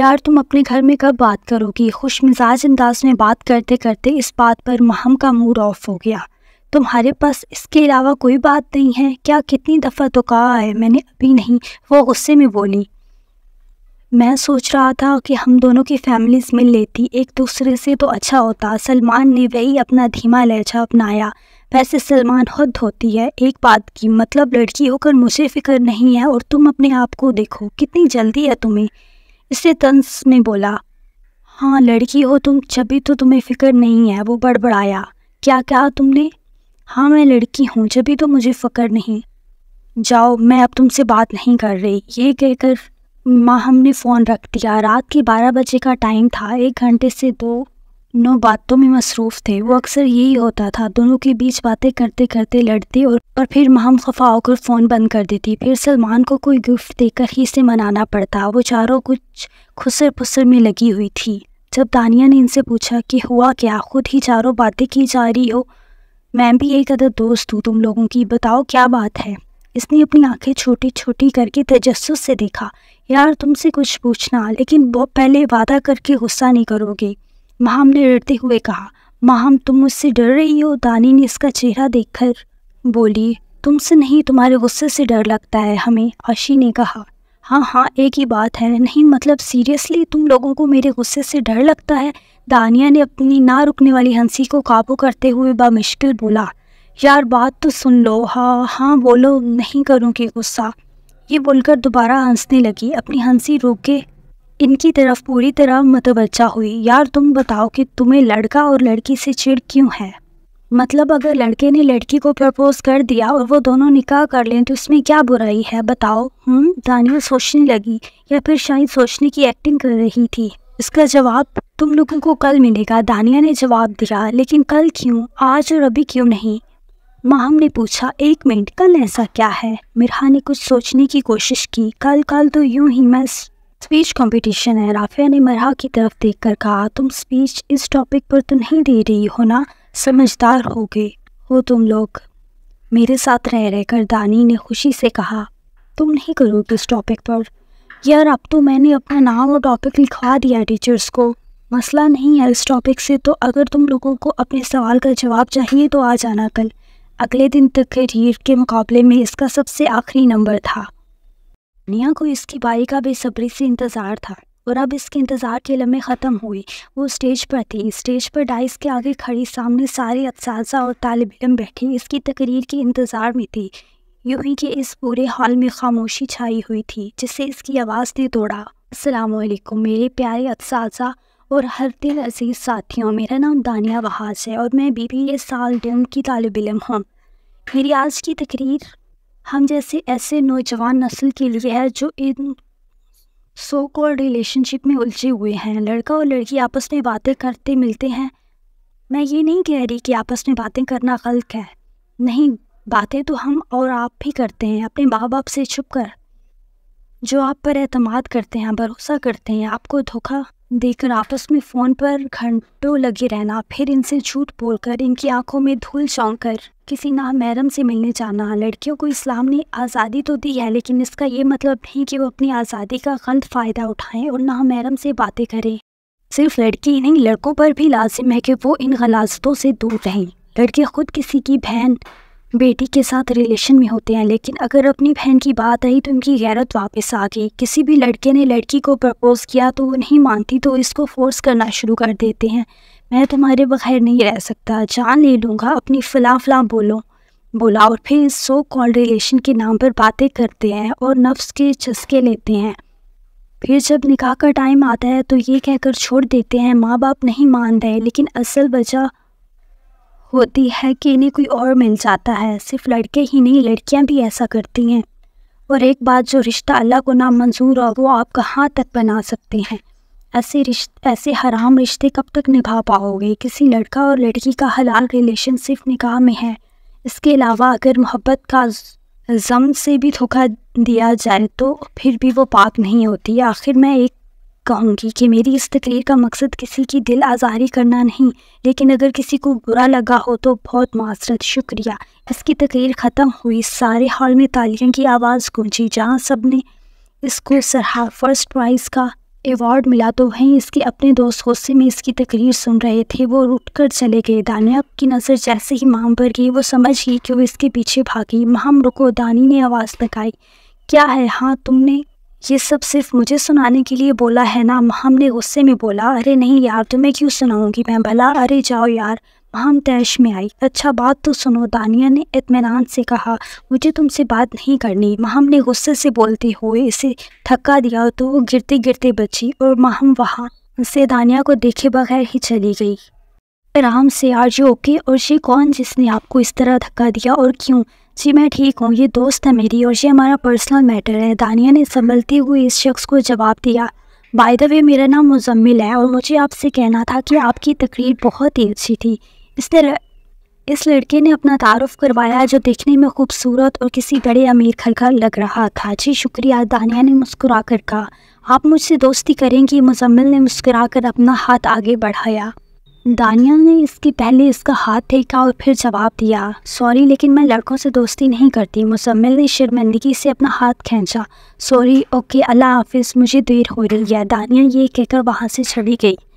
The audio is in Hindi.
यार तुम अपने घर में कब बात करोगी खुश मिजाज अंदाज में बात करते करते इस बात पर महम का मूड ऑफ हो गया तुम्हारे पास इसके अलावा कोई बात नहीं है क्या कितनी दफ़ा तो कहा है मैंने अभी नहीं वो गुस्से में बोली मैं सोच रहा था कि हम दोनों की फैमिलीज मिल लेती एक दूसरे से तो अच्छा होता सलमान ने वही अपना धीमा लहजा अपनाया वैसे सलमान खुद होती है एक बात की मतलब लड़की होकर मुझे फिक्र नहीं है और तुम अपने आप को देखो कितनी जल्दी है तुम्हें इसे तंस में बोला हाँ लड़की हो तुम भी तो तुम्हें फ़िक्र नहीं है वो बड़बड़ाया क्या क्या तुमने हाँ मैं लड़की हूँ भी तो मुझे फ़क्र नहीं जाओ मैं अब तुमसे बात नहीं कर रही ये कहकर माँ हमने फ़ोन रख दिया रात के बारह बजे का टाइम था एक घंटे से दो नौ बातों में मसरूफ़ थे वो अक्सर यही होता था दोनों के बीच बातें करते करते लड़ते और, पर फिर महम खफा होकर फ़ोन बंद कर देती फिर सलमान को कोई गिफ्ट देकर ही से मनाना पड़ता वो चारों कुछ खुसर पुसर में लगी हुई थी जब दानिया ने इनसे पूछा कि हुआ क्या खुद ही चारों बातें की जा रही हो मैं भी एक अदर दोस्त हूँ तुम लोगों की बताओ क्या बात है इसने अपनी आंखें छोटी छोटी करके तजस्स से देखा यार तुमसे कुछ पूछना लेकिन पहले वादा करके गुस्सा नहीं करोगे महाम ने डरते हुए कहा महाम तुम मुझसे डर रही हो दानी ने इसका चेहरा देखकर बोली तुमसे नहीं तुम्हारे गुस्से से डर लगता है हमें अशी ने कहा हाँ हाँ एक ही बात है नहीं मतलब सीरियसली तुम लोगों को मेरे गुस्से से डर लगता है दानिया ने अपनी ना रुकने वाली हंसी को काबू करते हुए बामिश्किल बोला यार बात तो सुन लो हाँ हाँ बोलो नहीं करूँगी गुस्सा ये बोलकर दोबारा हंसने लगी अपनी हंसी रोक के इनकी तरफ पूरी तरह मतवज्जा हुई यार तुम बताओ कि तुम्हें लड़का और लड़की से चिड़ क्यों है मतलब अगर लड़के ने लड़की को प्रपोज कर दिया और वो दोनों निकाह कर लें तो उसमें क्या बुराई है बताओ हम हम्म, दानिया सोचने लगी या फिर शायद सोचने की एक्टिंग कर रही थी इसका जवाब तुम लोगों को कल मिलेगा दानिया ने जवाब दिया लेकिन कल क्यों आज और अभी क्यों नहीं माहम ने पूछा एक मिनट कल ऐसा क्या है मिरहा ने कुछ सोचने की कोशिश की कल कल तो यूं ही मैं स्पीच कंपटीशन है राफिया ने मरहा की तरफ देखकर कहा तुम स्पीच इस टॉपिक पर तो नहीं दे रही हो ना समझदार हो गए हो तुम लोग मेरे साथ रह रहकर दानी ने खुशी से कहा तुम नहीं करोगे इस टॉपिक पर यार अब तो मैंने अपना नाम और टॉपिक लिखवा दिया टीचर्स को मसला नहीं है इस टॉपिक से तो अगर तुम लोगों को अपने सवाल का जवाब चाहिए तो आ जाना कल अगले दिन तकरीर के मुकाबले में इसका सबसे आखिरी नंबर था निया को इसकी बारी का बेसब्री से इंतज़ार था और अब इसके इंतज़ार के लम्हे ख़त्म हुए वो स्टेज पर थी स्टेज पर डाइस के आगे खड़ी सामने सारे इस और तालब इलम बैठे इसकी तकरीर के इंतज़ार में थी यूं ही कि इस पूरे हॉल में खामोशी छाई हुई थी जिससे इसकी आवाज़ ने तोड़ा असलकुम मेरे प्यारे असाजा और हर दिल अजीज़ साथियों मेरा नाम दानिया वहाज है और मैं बी बी एस साल डिम की तालब इलम हूँ मेरी आज की तकरीर हम जैसे ऐसे नौजवान नस्ल के लिए है जो इन सो कॉल रिलेशनशिप में उलझे हुए हैं लड़का और लड़की आपस में बातें करते मिलते हैं मैं ये नहीं कह रही कि आपस में बातें करना गलत है नहीं बातें तो हम और आप भी करते हैं अपने माँ बाप से छुप कर जो आप पर अतमाद करते हैं भरोसा करते हैं आपको धोखा देखकर आपस में फ़ोन पर घंटों लगे रहना फिर इनसे झूठ बोलकर इनकी आंखों में धूल चौंक कर किसी ना मैरम से मिलने जाना लड़कियों को इस्लाम ने आज़ादी तो दी है लेकिन इसका ये मतलब नहीं कि वो अपनी आज़ादी का गंद फ़ायदा उठाएं और ना मैरम से बातें करें सिर्फ लड़की ही नहीं लड़कों पर भी लाजिम है कि वो इन गलाजतों से दूर रहें लड़के ख़ुद किसी की बहन बेटी के साथ रिलेशन में होते हैं लेकिन अगर अपनी बहन की बात आई तो उनकी गैरत वापस आ गई किसी भी लड़के ने लड़की को प्रपोज़ किया तो वो नहीं मानती तो इसको फोर्स करना शुरू कर देते हैं मैं तुम्हारे बगैर नहीं रह सकता जान ले लूँगा अपनी फला फला बोलो बोला और फिर सो कॉल रिलेशन के नाम पर बातें करते हैं और नफ्स के चस्के लेते हैं फिर जब निकाह का टाइम आता है तो ये कहकर छोड़ देते हैं माँ बाप नहीं मान रहे लेकिन असल वजह होती है कि इन्हें कोई और मिल जाता है सिर्फ लड़के ही नहीं लड़कियां भी ऐसा करती हैं और एक बात जो रिश्ता अल्लाह को ना मंजूर हो वो आप कहाँ तक बना सकते हैं ऐसे रिश्ते ऐसे हराम रिश्ते कब तक निभा पाओगे किसी लड़का और लड़की का हलाल रिलेशन सिर्फ निकाह में है इसके अलावा अगर मोहब्बत का जम से भी धोखा दिया जाए तो फिर भी वो पाक नहीं होती आखिर मैं एक कहूँगी कि मेरी इस तकरीर का मकसद किसी की दिल आज़ारी करना नहीं लेकिन अगर किसी को बुरा लगा हो तो बहुत माजरत शुक्रिया इसकी तकरीर ख़त्म हुई सारे हॉल में तालियों की आवाज़ गूंजी जहाँ सब ने इसको सरहा फर्स्ट प्राइज़ का अवार्ड मिला तो वहीं इसके अपने दोस्त गुस्से में इसकी तकरीर सुन रहे थे वो रुट कर चले गए दानिया की नज़र जैसे ही माम पर गई वो समझ गई कि वो इसके पीछे भागी माम रुको दानी ने आवाज़ लगाई क्या है हाँ तुमने ये सब सिर्फ मुझे सुनाने के लिए बोला है ना महम ने गुस्से में बोला अरे नहीं यार तुम्हें क्यों सुनाऊंगी मैं भला अरे जाओ यार महम तैश में आई अच्छा बात तो सुनो दानिया ने इतमान से कहा मुझे तुमसे बात नहीं करनी महम ने गुस्से से बोलते हुए इसे थका दिया तो वो गिरते गिरते बची और महम वहाँ से दानिया को देखे बगैर ही चली गई आराम से आर जी ओके और जी कौन जिसने आपको इस तरह धक्का दिया और क्यों जी मैं ठीक हूँ ये दोस्त है मेरी और ये हमारा पर्सनल मैटर है दानिया ने संभलती हुई इस शख्स को जवाब दिया बाय द वे मेरा नाम मुजम्मिल है और मुझे आपसे कहना था कि आपकी तकरीर बहुत ही अच्छी थी इसने र... इस लड़के ने अपना तारफ़ करवाया जो देखने में खूबसूरत और किसी बड़े अमीर घर का लग रहा था जी शुक्रिया दानिया ने मुस्कुरा कर कहा आप मुझसे दोस्ती करेंगी मुजम्मिल ने मुस्कुरा कर अपना हाथ आगे बढ़ाया दानिया ने इसके पहले इसका हाथ फेंका और फिर जवाब दिया सॉरी लेकिन मैं लड़कों से दोस्ती नहीं करती मुसम्मिल ने शर्मिंदगी से अपना हाथ खींचा सॉरी ओके अल्लाह हाफिज़ मुझे देर हो रही है दानिया ये कहकर वहाँ से चली गई